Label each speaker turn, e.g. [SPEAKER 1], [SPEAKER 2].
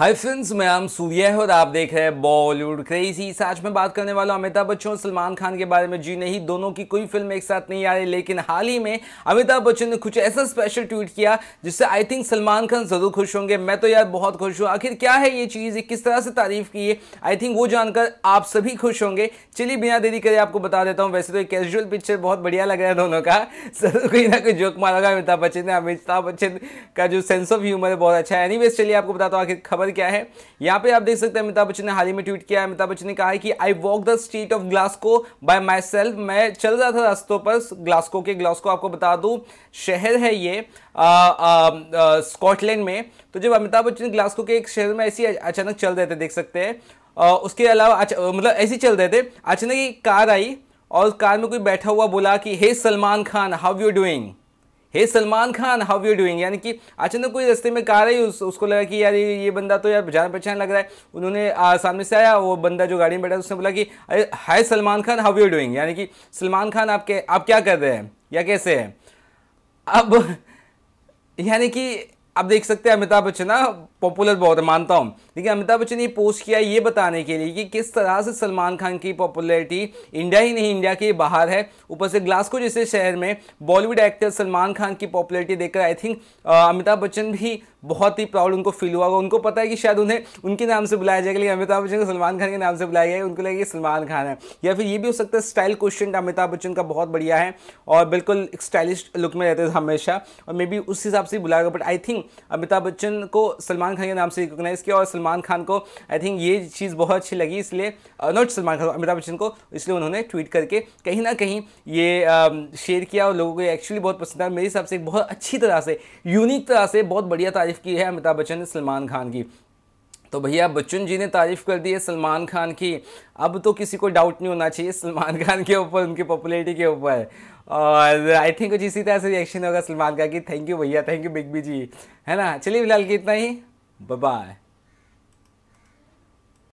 [SPEAKER 1] hi friends मैं नाम सूर्य है और आप देख रहे हैं बॉलीवुड क्रेजी आज मैं बात करने वाला हूं अमिताभ बच्चन और सलमान खान के बारे में जी नहीं दोनों की कोई फिल्म एक साथ नहीं आ रही लेकिन हाल ही में अमिताभ बच्चन ने कुछ ऐसा स्पेशल ट्वीट किया जिससे आई थिंक सलमान खान जरूर खुश होंगे मैं तो यार बहुत खुश हूँ आखिर क्या है ये चीज़ किस तरह से तारीफ की है आई थिंक वो जानकर आप सभी खुश होंगे चलिए बिना देरी करे आपको बता देता हूँ वैसे तो एक कैजुअल पिक्चर बहुत बढ़िया लग रहा है दोनों का जरूर कोई ना कोई जोक मारा अमिताभ बच्चन ने अमिताभ बच्चन का जो सेंस ऑफ ह्यूमर है बहुत अच्छा है एनी चलिए आपको बताता हूँ आखिर खबर पर क्या है यहाँ पे आप देख सकते हैं अमिताभ बच्चन ने हाल ही में ट्वीट किया अमिताभ बच्चन ने कहा है कि I walk the street of Glasgow by myself मैं चल रहा था रास्तों पर ग्लास्को के ग्लास्को आपको बता दूं शहर है ये स्कॉटलैंड में तो जब अमिताभ बच्चन ग्लास्को के एक शहर में ऐसी अचानक चल रहे थे देख सकते हैं उसके अलावा मतलब ऐसे चल रहे थे अचानक एक कार आई और कार में कोई बैठा हुआ बोला कि hey Salman Khan how you doing hey Salman Khan how you doing यानी कि अचानक कोई रस्ते में कार आई उस, उसको लगा कि यार ये, बंदा तो यार जान पहचान लग रहा है उन्होंने आ, सामने से आया वो बंदा जो गाड़ी में बैठा उसने बोला कि अरे hi Salman Khan how you doing यानी कि सलमान खान आपके आप क्या कर रहे हैं या कैसे हैं अब यानी कि आप देख सकते हैं अमिताभ बच्चन हाँ, पॉपुलर बहुत है मानता हूँ लेकिन अमिताभ बच्चन ने पोस्ट किया ये बताने के लिए कि किस तरह से सलमान खान की पॉपुलैरिटी इंडिया ही नहीं इंडिया के बाहर है ऊपर से ग्लास्को जैसे शहर में बॉलीवुड एक्टर सलमान खान की पॉपुलैरिटी देखकर आई थिंक अमिताभ बच्चन भी बहुत ही प्राउड उनको फील हुआ होगा उनको पता है कि शायद उन्हें उनके नाम से बुलाया जाएगा लेकिन अमिताभ बच्चन को सलमान खान के नाम से बुलाया गया उनको लगेगा सलमान खान है या फिर ये भी हो सकता है स्टाइल क्वेश्चन अमिताभ बच्चन का बहुत बढ़िया है और बिल्कुल स्टाइलिश लुक में रहते थे हमेशा और मे बी उस हिसाब से बुलाएगा but I think Amitabh Bachchan को सलमान सलमान खान के नाम से रिकोगनाइज़ किया और सलमान खान को आई थिंक ये चीज़ बहुत अच्छी लगी इसलिए नॉट सलमान खान अमिताभ बच्चन को इसलिए उन्होंने ट्वीट करके कहीं ना कहीं ये शेयर किया और लोगों को एक्चुअली बहुत पसंद आया मेरे हिसाब से बहुत अच्छी तरह से यूनिक तरह से बहुत बढ़िया तारीफ़ की है अमिताभ बच्चन ने सलमान खान की तो भैया बच्चन जी ने तारीफ़ कर दी है सलमान खान की अब तो किसी को डाउट नहीं होना चाहिए सलमान खान के ऊपर उनकी पॉपुलैरिटी के ऊपर और आई थिंक कुछ इसी तरह से रिएक्शन होगा सलमान खान की थैंक यू भैया thank you big B ji है ना चलिए फिलहाल की इतना ही 拜拜。